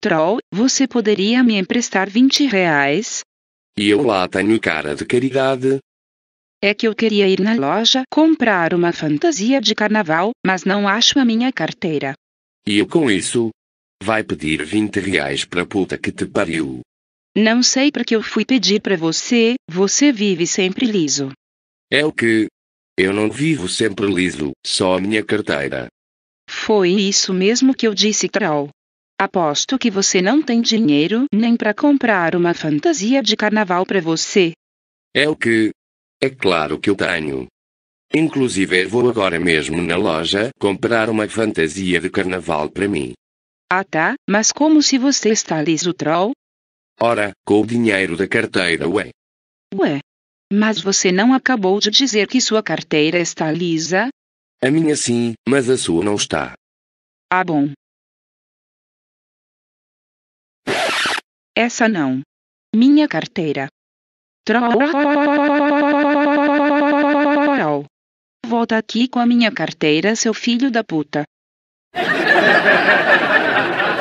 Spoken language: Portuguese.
Troll, você poderia me emprestar 20 reais? E eu lá tenho cara de caridade. É que eu queria ir na loja comprar uma fantasia de carnaval, mas não acho a minha carteira. E eu com isso? Vai pedir 20 reais pra puta que te pariu. Não sei porque eu fui pedir pra você, você vive sempre liso. É o que? Eu não vivo sempre liso, só a minha carteira. Foi isso mesmo que eu disse, Troll. Aposto que você não tem dinheiro nem para comprar uma fantasia de carnaval para você. É o que? É claro que eu tenho. Inclusive, vou agora mesmo na loja comprar uma fantasia de carnaval para mim. Ah tá, mas como se você está liso troll? Ora, com o dinheiro da carteira, ué. Ué. Mas você não acabou de dizer que sua carteira está lisa? A minha sim, mas a sua não está. Ah bom, Essa não. Minha carteira. Troll. Volta aqui com a minha carteira, seu filho da puta.